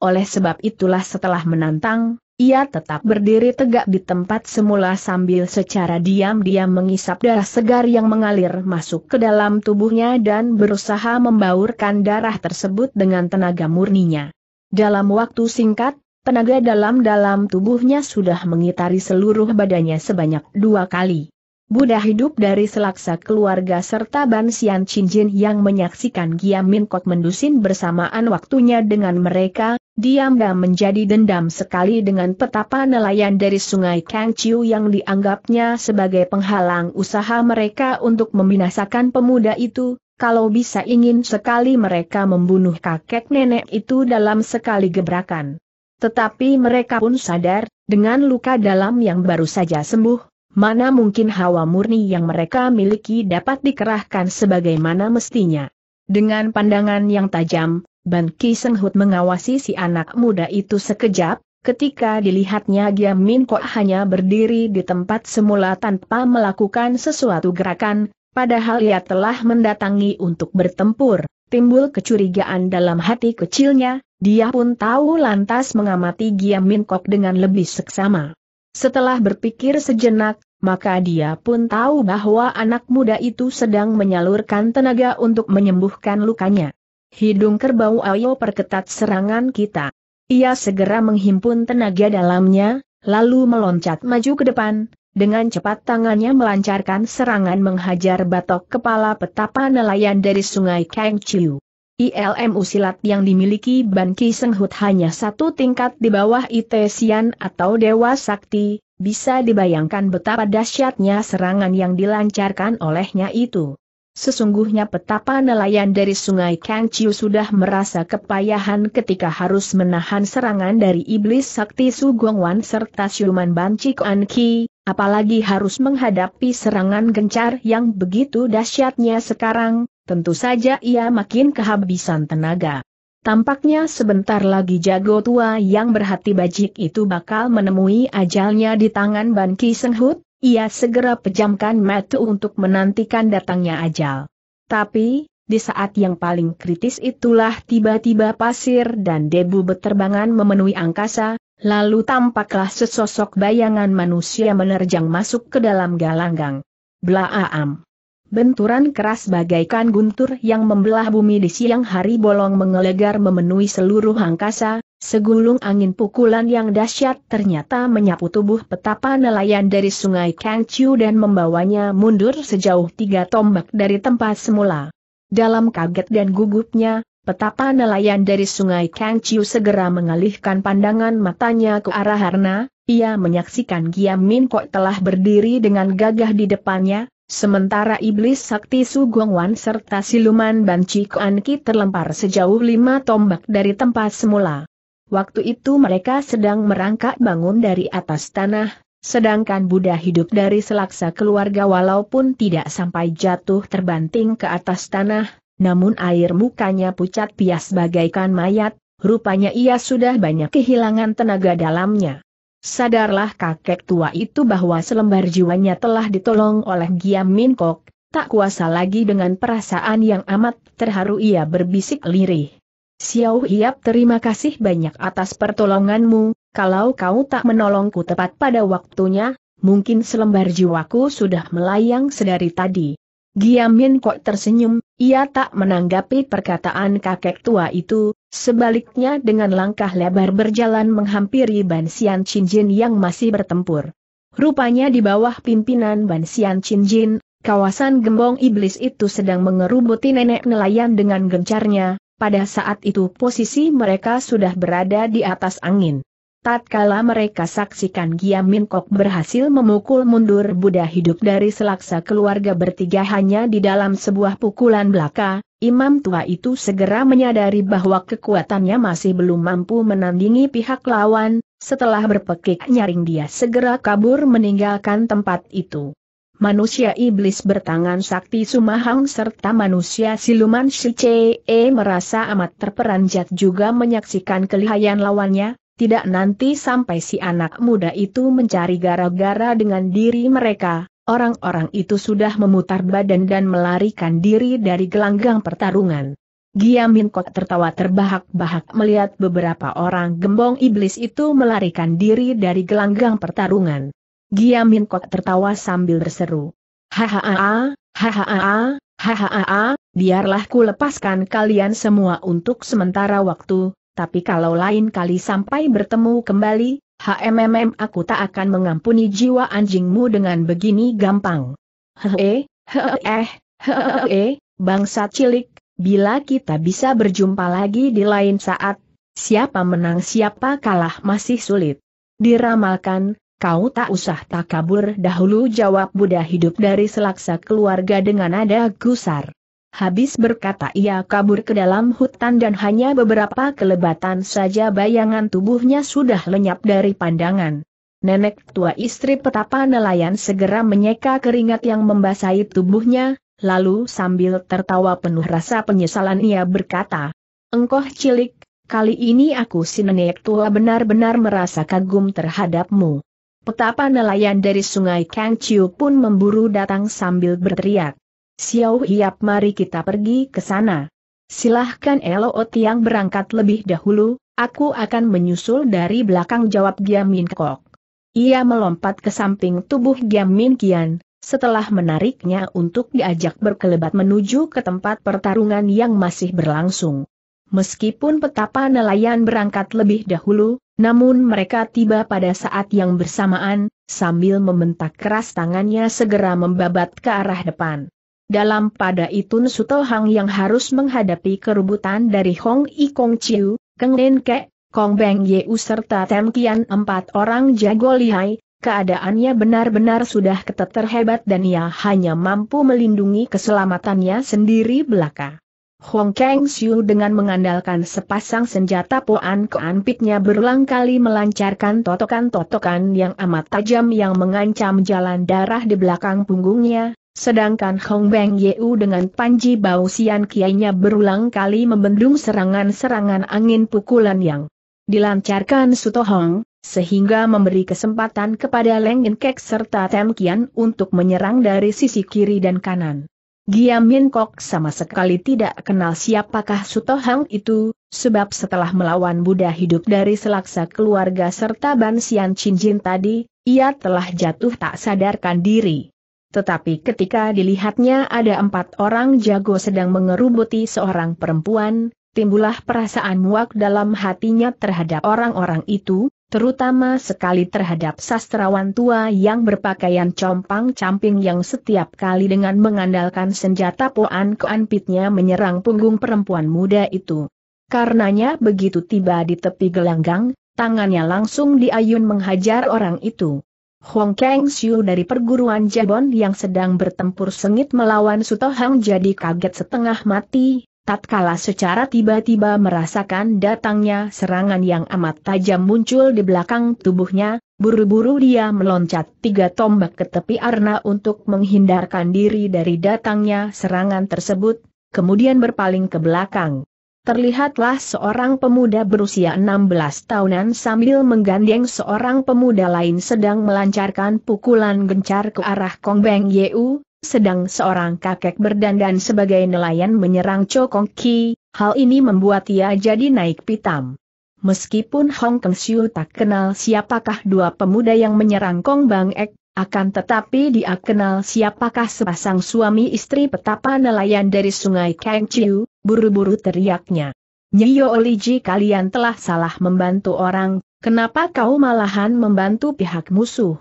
Oleh sebab itulah setelah menantang, ia tetap berdiri tegak di tempat semula sambil secara diam-diam mengisap darah segar yang mengalir masuk ke dalam tubuhnya dan berusaha membaurkan darah tersebut dengan tenaga murninya. Dalam waktu singkat, tenaga dalam-dalam tubuhnya sudah mengitari seluruh badannya sebanyak dua kali. Buddha hidup dari selaksa keluarga serta Ban Xian Jin yang menyaksikan Giam Min Kok mendusin bersamaan waktunya dengan mereka, diam-diam menjadi dendam sekali dengan petapa nelayan dari sungai Kang Chiu yang dianggapnya sebagai penghalang usaha mereka untuk membinasakan pemuda itu, kalau bisa ingin sekali mereka membunuh kakek nenek itu dalam sekali gebrakan. Tetapi mereka pun sadar, dengan luka dalam yang baru saja sembuh, mana mungkin hawa murni yang mereka miliki dapat dikerahkan sebagaimana mestinya. Dengan pandangan yang tajam, Ban Ki Senghut mengawasi si anak muda itu sekejap, ketika dilihatnya Giam Min Kok hanya berdiri di tempat semula tanpa melakukan sesuatu gerakan, padahal ia telah mendatangi untuk bertempur, timbul kecurigaan dalam hati kecilnya, dia pun tahu lantas mengamati Giam Min Kok dengan lebih seksama. Setelah berpikir sejenak, maka dia pun tahu bahwa anak muda itu sedang menyalurkan tenaga untuk menyembuhkan lukanya. Hidung kerbau ayo perketat serangan kita. Ia segera menghimpun tenaga dalamnya, lalu meloncat maju ke depan, dengan cepat tangannya melancarkan serangan menghajar batok kepala petapa nelayan dari sungai Chiu. ILMU silat yang dimiliki Ban Ki Senghut hanya satu tingkat di bawah Itesian atau Dewa Sakti, bisa dibayangkan betapa dahsyatnya serangan yang dilancarkan olehnya itu. Sesungguhnya petapa nelayan dari sungai Chiu sudah merasa kepayahan ketika harus menahan serangan dari iblis sakti Su Gongwan serta siluman Banci Anki. apalagi harus menghadapi serangan gencar yang begitu dahsyatnya sekarang, tentu saja ia makin kehabisan tenaga. Tampaknya sebentar lagi jago tua yang berhati bajik itu bakal menemui ajalnya di tangan Ban Ki Hut, ia segera pejamkan mata untuk menantikan datangnya ajal. Tapi, di saat yang paling kritis itulah tiba-tiba pasir dan debu beterbangan memenuhi angkasa, lalu tampaklah sesosok bayangan manusia menerjang masuk ke dalam galanggang. Blaaam. Benturan keras bagaikan guntur yang membelah bumi di siang hari bolong mengelegar memenuhi seluruh angkasa, segulung angin pukulan yang dahsyat ternyata menyapu tubuh petapa nelayan dari sungai Kangchu dan membawanya mundur sejauh tiga tombak dari tempat semula. Dalam kaget dan gugupnya, petapa nelayan dari sungai Kangchu segera mengalihkan pandangan matanya ke arah Harna, ia menyaksikan Giam Min Kok telah berdiri dengan gagah di depannya, Sementara iblis sakti Su Gongwan serta siluman Ban Chikuanki terlempar sejauh lima tombak dari tempat semula. Waktu itu mereka sedang merangkak bangun dari atas tanah, sedangkan Buddha hidup dari selaksa keluarga walaupun tidak sampai jatuh terbanting ke atas tanah, namun air mukanya pucat pias bagaikan mayat, rupanya ia sudah banyak kehilangan tenaga dalamnya. Sadarlah kakek tua itu bahwa selembar jiwanya telah ditolong oleh Giam Min Kok, tak kuasa lagi dengan perasaan yang amat terharu ia berbisik lirih. Xiao Hiap terima kasih banyak atas pertolonganmu, kalau kau tak menolongku tepat pada waktunya, mungkin selembar jiwaku sudah melayang sedari tadi. Giam Min kok tersenyum, ia tak menanggapi perkataan kakek tua itu, Sebaliknya dengan langkah lebar berjalan menghampiri Ban Xian Jin yang masih bertempur. Rupanya di bawah pimpinan Ban Xian Jin, kawasan gembong iblis itu sedang mengerubuti nenek nelayan dengan gencarnya, pada saat itu posisi mereka sudah berada di atas angin. Tatkala mereka saksikan Giam Min Kok berhasil memukul mundur Buddha hidup dari selaksa keluarga bertiga hanya di dalam sebuah pukulan belaka, Imam tua itu segera menyadari bahwa kekuatannya masih belum mampu menandingi pihak lawan, setelah berpekik nyaring dia segera kabur meninggalkan tempat itu. Manusia iblis bertangan sakti Sumahang serta manusia siluman Shice merasa amat terperanjat juga menyaksikan kelihayan lawannya, tidak nanti sampai si anak muda itu mencari gara-gara dengan diri mereka, orang-orang itu sudah memutar badan dan melarikan diri dari gelanggang pertarungan. Giamin Kok tertawa terbahak-bahak melihat beberapa orang gembong iblis itu melarikan diri dari gelanggang pertarungan. Giamin Kok tertawa sambil berseru. Hahaha, hahaha, hahaha, biarlah ku lepaskan kalian semua untuk sementara waktu, tapi kalau lain kali sampai bertemu kembali, HMMM aku tak akan mengampuni jiwa anjingmu dengan begini gampang. Hehe, hehe, eh, bangsa cilik, bila kita bisa berjumpa lagi di lain saat, siapa menang siapa kalah masih sulit. Diramalkan, kau tak usah tak kabur dahulu jawab Buddha hidup dari selaksa keluarga dengan nada gusar. Habis berkata ia kabur ke dalam hutan dan hanya beberapa kelebatan saja bayangan tubuhnya sudah lenyap dari pandangan. Nenek tua istri petapa nelayan segera menyeka keringat yang membasahi tubuhnya, lalu sambil tertawa penuh rasa penyesalan ia berkata, Engkoh cilik, kali ini aku si nenek tua benar-benar merasa kagum terhadapmu. Petapa nelayan dari sungai Kangchiu pun memburu datang sambil berteriak. Xiao Hiap mari kita pergi ke sana. Silahkan Elo yang berangkat lebih dahulu, aku akan menyusul dari belakang jawab Giam Min Kok. Ia melompat ke samping tubuh Giam Min Kian, setelah menariknya untuk diajak berkelebat menuju ke tempat pertarungan yang masih berlangsung. Meskipun petapa nelayan berangkat lebih dahulu, namun mereka tiba pada saat yang bersamaan, sambil membentak keras tangannya segera membabat ke arah depan. Dalam pada itu, Suto Hang yang harus menghadapi kerubutan dari Hong I Kong Chiu, Keng Nen Ke, Kong Beng Yeu serta Tem Kian empat orang jago lihai, keadaannya benar-benar sudah keteter hebat dan ia hanya mampu melindungi keselamatannya sendiri belaka. Hong Kang Siu dengan mengandalkan sepasang senjata poan keanpitnya berulang kali melancarkan totokan-totokan yang amat tajam yang mengancam jalan darah di belakang punggungnya, Sedangkan Hong Beng Yeu dengan Panji Bao Xian Kiainya berulang kali membendung serangan-serangan angin pukulan yang dilancarkan Suto Hong, sehingga memberi kesempatan kepada Leng In Kek serta Tem Kian untuk menyerang dari sisi kiri dan kanan. Giam Min Kok sama sekali tidak kenal siapakah Suto Hong itu, sebab setelah melawan Buddha hidup dari selaksa keluarga serta Ban Sian Chin Jin tadi, ia telah jatuh tak sadarkan diri. Tetapi ketika dilihatnya ada empat orang jago sedang mengerubuti seorang perempuan, timbullah perasaan muak dalam hatinya terhadap orang-orang itu, terutama sekali terhadap sastrawan tua yang berpakaian compang-camping yang setiap kali dengan mengandalkan senjata poan keanpitnya menyerang punggung perempuan muda itu. Karenanya begitu tiba di tepi gelanggang, tangannya langsung diayun menghajar orang itu. Hong Kang Xiu dari perguruan Jabon yang sedang bertempur sengit melawan Sutohang jadi kaget setengah mati, tatkala secara tiba-tiba merasakan datangnya serangan yang amat tajam muncul di belakang tubuhnya, buru-buru dia meloncat tiga tombak ke tepi arna untuk menghindarkan diri dari datangnya serangan tersebut, kemudian berpaling ke belakang terlihatlah seorang pemuda berusia 16 tahunan sambil menggandeng seorang pemuda lain sedang melancarkan pukulan gencar ke arah Kong Beng Yeu, sedang seorang kakek berdandan sebagai nelayan menyerang Cho Kong Ki, hal ini membuat ia jadi naik pitam. Meskipun Hong Kong Siu tak kenal siapakah dua pemuda yang menyerang Kong Bang Ek, akan tetapi dia kenal siapakah sepasang suami istri petapa nelayan dari sungai Kang Chiu, buru-buru teriaknya. Nyiyo Oliji kalian telah salah membantu orang, kenapa kau malahan membantu pihak musuh?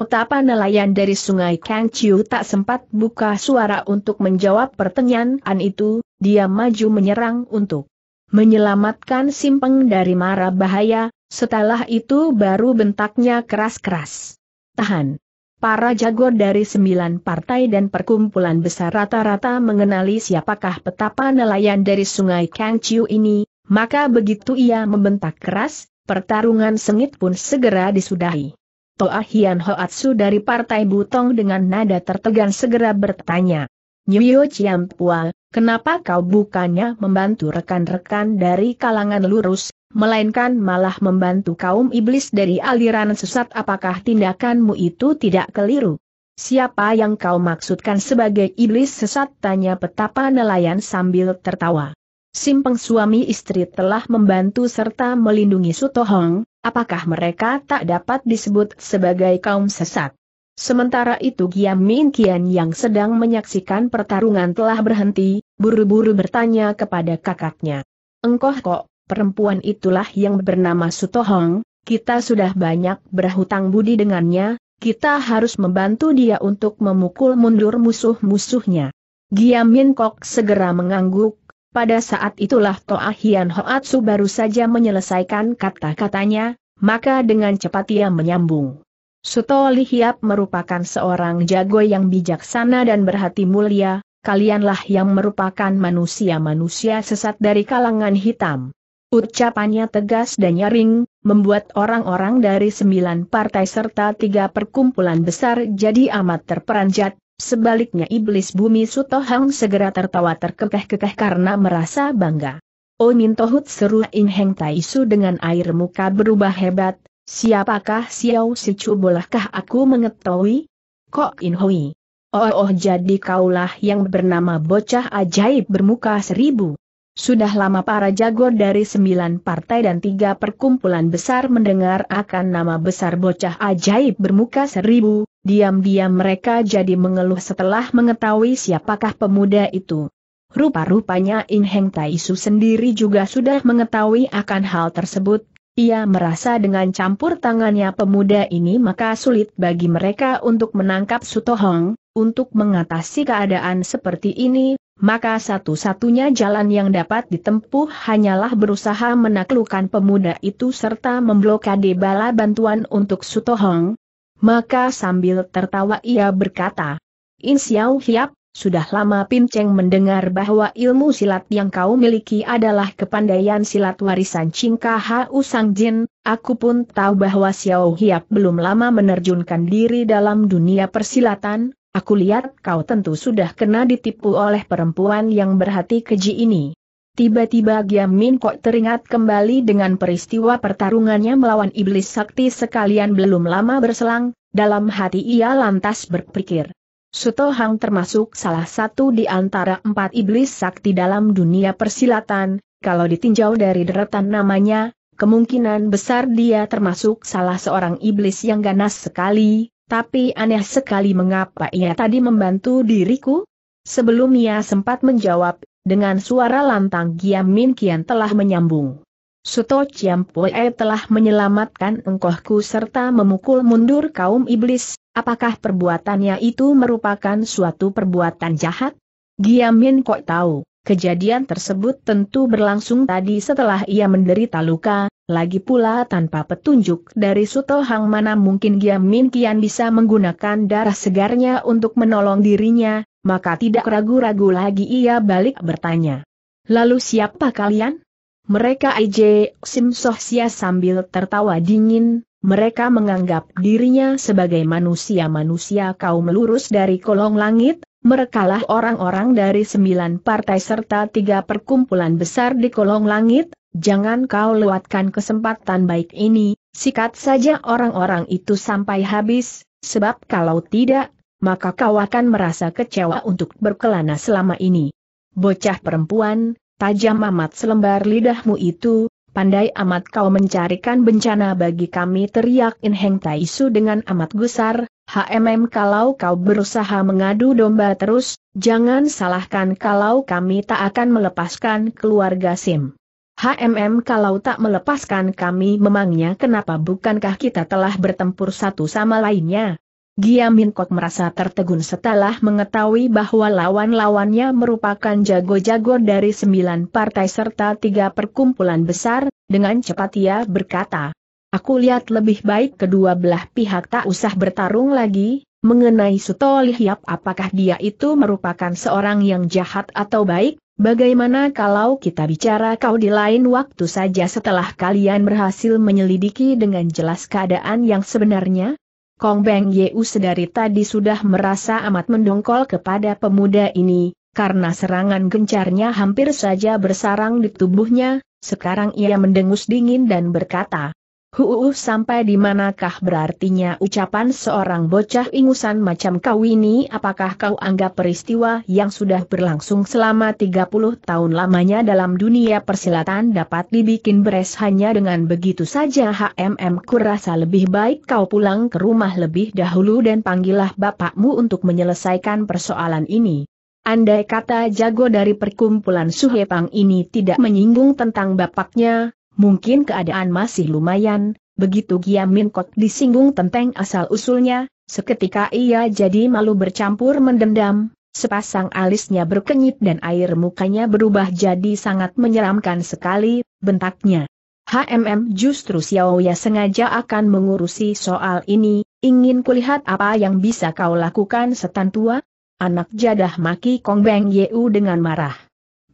Petapa nelayan dari sungai Kangciu tak sempat buka suara untuk menjawab pertanyaan itu, dia maju menyerang untuk menyelamatkan Simpeng dari mara bahaya, setelah itu baru bentaknya keras-keras. Tahan! Para jago dari sembilan partai dan perkumpulan besar rata-rata mengenali siapakah petapa nelayan dari sungai Kangchiu ini, maka begitu ia membentak keras, pertarungan sengit pun segera disudahi. Toa Hian Hoatsu dari Partai Butong dengan nada tertegan segera bertanya. Nyo Chiampua, kenapa kau bukannya membantu rekan-rekan dari kalangan lurus, melainkan malah membantu kaum iblis dari aliran sesat apakah tindakanmu itu tidak keliru? Siapa yang kau maksudkan sebagai iblis sesat? Tanya petapa nelayan sambil tertawa. Simpeng suami istri telah membantu serta melindungi Sutohong, apakah mereka tak dapat disebut sebagai kaum sesat? Sementara itu Giam Min Kian yang sedang menyaksikan pertarungan telah berhenti, buru-buru bertanya kepada kakaknya. Engkau kok, perempuan itulah yang bernama Sutohong, kita sudah banyak berhutang budi dengannya, kita harus membantu dia untuk memukul mundur musuh-musuhnya. Min Kok segera mengangguk, pada saat itulah Toa Hian Hoatsu baru saja menyelesaikan kata-katanya, maka dengan cepat ia menyambung. Suto Li Hiap merupakan seorang jago yang bijaksana dan berhati mulia, kalianlah yang merupakan manusia-manusia sesat dari kalangan hitam. Ucapannya tegas dan nyaring, membuat orang-orang dari sembilan partai serta tiga perkumpulan besar jadi amat terperanjat, sebaliknya iblis bumi Sutohang segera tertawa terkekeh-kekeh karena merasa bangga. Oh Mintohut seru In Heng Taisu dengan air muka berubah hebat, siapakah Xiao Sichu bolehkah aku mengetahui? Kok Inhui? Oh, oh jadi kaulah yang bernama bocah ajaib bermuka seribu. Sudah lama para jago dari sembilan partai dan tiga perkumpulan besar mendengar akan nama besar bocah ajaib bermuka seribu, diam-diam mereka jadi mengeluh setelah mengetahui siapakah pemuda itu. Rupa-rupanya In Heng Taisu sendiri juga sudah mengetahui akan hal tersebut, ia merasa dengan campur tangannya pemuda ini maka sulit bagi mereka untuk menangkap Sutohong, untuk mengatasi keadaan seperti ini, maka satu-satunya jalan yang dapat ditempuh hanyalah berusaha menaklukkan pemuda itu serta memblokade bala bantuan untuk Sutohong. Maka sambil tertawa ia berkata, In Xiao Hiap, sudah lama Pinceng mendengar bahwa ilmu silat yang kau miliki adalah kepandaian silat warisan Cingka Hau Sang Jin, aku pun tahu bahwa Xiao Hiap belum lama menerjunkan diri dalam dunia persilatan, Aku lihat kau tentu sudah kena ditipu oleh perempuan yang berhati keji ini. Tiba-tiba Giamin kok teringat kembali dengan peristiwa pertarungannya melawan iblis sakti sekalian belum lama berselang, dalam hati ia lantas berpikir. Suto termasuk salah satu di antara empat iblis sakti dalam dunia persilatan, kalau ditinjau dari deretan namanya, kemungkinan besar dia termasuk salah seorang iblis yang ganas sekali, tapi aneh sekali mengapa ia tadi membantu diriku? Sebelum ia sempat menjawab, dengan suara lantang Giam Min Kian telah menyambung. Suto Chiam Pue telah menyelamatkan engkohku serta memukul mundur kaum iblis, apakah perbuatannya itu merupakan suatu perbuatan jahat? Giam Min Kok tahu, kejadian tersebut tentu berlangsung tadi setelah ia menderita luka, lagi pula tanpa petunjuk dari Suto Hang mana mungkin Giamin Kian bisa menggunakan darah segarnya untuk menolong dirinya, maka tidak ragu-ragu lagi ia balik bertanya. Lalu siapa kalian? Mereka IJ Sim Soh sambil tertawa dingin, mereka menganggap dirinya sebagai manusia-manusia kaum lurus dari kolong langit, merekalah orang-orang dari sembilan partai serta tiga perkumpulan besar di kolong langit, Jangan kau lewatkan kesempatan baik ini, sikat saja orang-orang itu sampai habis, sebab kalau tidak, maka kau akan merasa kecewa untuk berkelana selama ini. Bocah perempuan, tajam amat selembar lidahmu itu, pandai amat kau mencarikan bencana bagi kami teriak Inheng Taisu dengan amat gusar, HMM kalau kau berusaha mengadu domba terus, jangan salahkan kalau kami tak akan melepaskan keluarga Sim. HMM kalau tak melepaskan kami memangnya kenapa bukankah kita telah bertempur satu sama lainnya? Giamin Kok merasa tertegun setelah mengetahui bahwa lawan-lawannya merupakan jago-jago dari sembilan partai serta tiga perkumpulan besar, dengan cepat ia berkata. Aku lihat lebih baik kedua belah pihak tak usah bertarung lagi, mengenai Suto apakah dia itu merupakan seorang yang jahat atau baik, Bagaimana kalau kita bicara kau di lain waktu saja setelah kalian berhasil menyelidiki dengan jelas keadaan yang sebenarnya? Kong Beng Yeu sedari tadi sudah merasa amat mendongkol kepada pemuda ini, karena serangan gencarnya hampir saja bersarang di tubuhnya, sekarang ia mendengus dingin dan berkata, Huuu sampai di manakah berartinya ucapan seorang bocah ingusan macam kau ini apakah kau anggap peristiwa yang sudah berlangsung selama 30 tahun lamanya dalam dunia persilatan dapat dibikin beres hanya dengan begitu saja HMM kurasa lebih baik kau pulang ke rumah lebih dahulu dan panggillah bapakmu untuk menyelesaikan persoalan ini. Andai kata jago dari perkumpulan Suhepang ini tidak menyinggung tentang bapaknya, mungkin keadaan masih lumayan, begitu Giam Min Kok disinggung tentang asal-usulnya, seketika ia jadi malu bercampur mendendam, sepasang alisnya berkenyit dan air mukanya berubah jadi sangat menyeramkan sekali, bentaknya. HMM justru Xiaoya sengaja akan mengurusi soal ini, ingin kulihat apa yang bisa kau lakukan setan tua? Anak jadah maki Kong Beng Yeu dengan marah.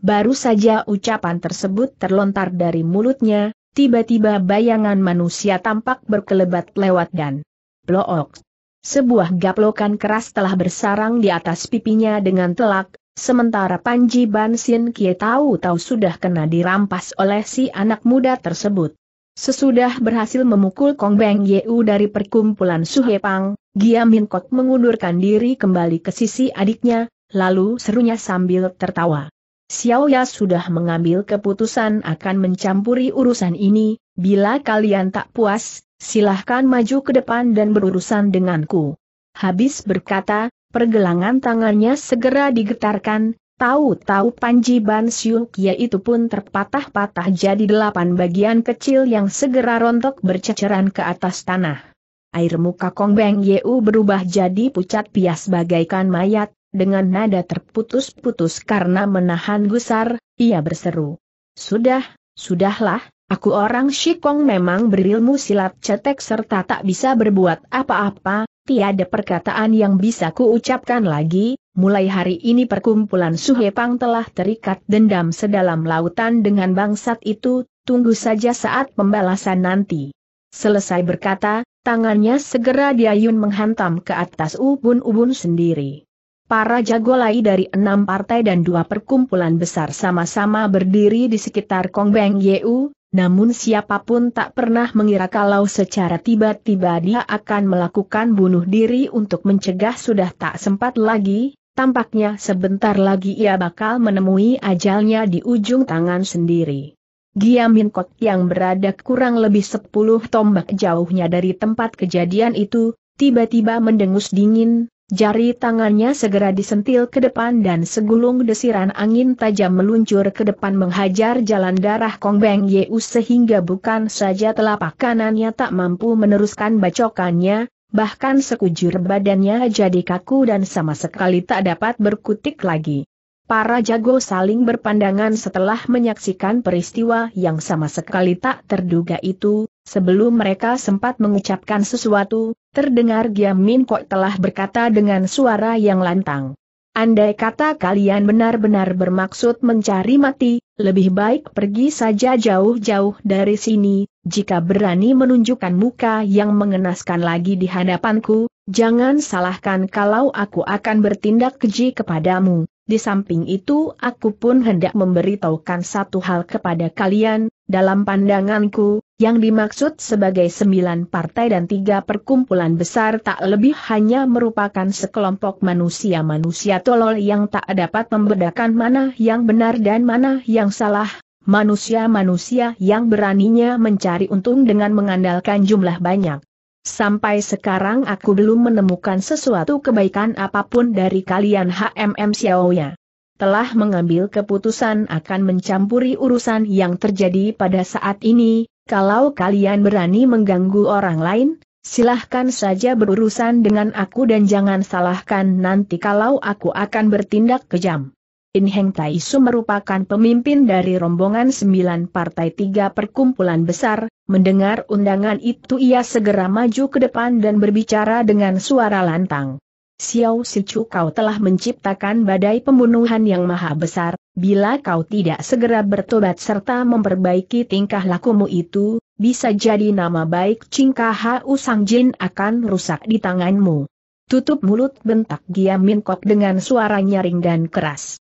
Baru saja ucapan tersebut terlontar dari mulutnya, tiba-tiba bayangan manusia tampak berkelebat lewat dan blok. Sebuah gaplokan keras telah bersarang di atas pipinya dengan telak, sementara Panji Bansin Kie tahu-tahu sudah kena dirampas oleh si anak muda tersebut. Sesudah berhasil memukul Kong Beng Yeu dari perkumpulan Suhepang, Gia Min Kok mengundurkan diri kembali ke sisi adiknya, lalu serunya sambil tertawa. Xiao Ya sudah mengambil keputusan akan mencampuri urusan ini, bila kalian tak puas, silahkan maju ke depan dan berurusan denganku. Habis berkata, pergelangan tangannya segera digetarkan, tahu-tahu Panji Ban Kia itu pun terpatah-patah jadi delapan bagian kecil yang segera rontok berceceran ke atas tanah. Air muka Kong Beng Yeu berubah jadi pucat pias bagaikan mayat, dengan nada terputus-putus karena menahan gusar, ia berseru. Sudah, sudahlah, aku orang Shikong memang berilmu silat cetek serta tak bisa berbuat apa-apa, tiada perkataan yang bisa kuucapkan lagi, mulai hari ini perkumpulan Suhepang telah terikat dendam sedalam lautan dengan bangsat itu, tunggu saja saat pembalasan nanti. Selesai berkata, tangannya segera diayun menghantam ke atas ubun-ubun sendiri. Para jago lain dari enam partai dan dua perkumpulan besar sama-sama berdiri di sekitar Kong Beng Yeu, namun siapapun tak pernah mengira kalau secara tiba-tiba dia akan melakukan bunuh diri untuk mencegah sudah tak sempat lagi, tampaknya sebentar lagi ia bakal menemui ajalnya di ujung tangan sendiri. Giamin Kot yang berada kurang lebih sepuluh tombak jauhnya dari tempat kejadian itu, tiba-tiba mendengus dingin, Jari tangannya segera disentil ke depan dan segulung desiran angin tajam meluncur ke depan menghajar jalan darah Kong Beng Yeu sehingga bukan saja telapak kanannya tak mampu meneruskan bacokannya, bahkan sekujur badannya jadi kaku dan sama sekali tak dapat berkutik lagi. Para jago saling berpandangan setelah menyaksikan peristiwa yang sama sekali tak terduga itu, Sebelum mereka sempat mengucapkan sesuatu, terdengar Giam Min Kok telah berkata dengan suara yang lantang. Andai kata kalian benar-benar bermaksud mencari mati, lebih baik pergi saja jauh-jauh dari sini, jika berani menunjukkan muka yang mengenaskan lagi di hadapanku, jangan salahkan kalau aku akan bertindak keji kepadamu. Di samping itu aku pun hendak memberitahukan satu hal kepada kalian, dalam pandanganku, yang dimaksud sebagai sembilan partai dan tiga perkumpulan besar tak lebih hanya merupakan sekelompok manusia-manusia tolol yang tak dapat membedakan mana yang benar dan mana yang salah, manusia-manusia yang beraninya mencari untung dengan mengandalkan jumlah banyak. Sampai sekarang aku belum menemukan sesuatu kebaikan apapun dari kalian HMM Xiaoya telah mengambil keputusan akan mencampuri urusan yang terjadi pada saat ini, kalau kalian berani mengganggu orang lain, silahkan saja berurusan dengan aku dan jangan salahkan nanti kalau aku akan bertindak kejam. In Heng Taisu merupakan pemimpin dari rombongan sembilan partai tiga perkumpulan besar, mendengar undangan itu ia segera maju ke depan dan berbicara dengan suara lantang. Xiao Sichu kau telah menciptakan badai pembunuhan yang maha besar, Bila kau tidak segera bertobat serta memperbaiki tingkah lakumu itu, bisa jadi nama baik Cingka Hau Sang Jin akan rusak di tanganmu. Tutup mulut bentak Giam Min Kok dengan suara nyaring dan keras.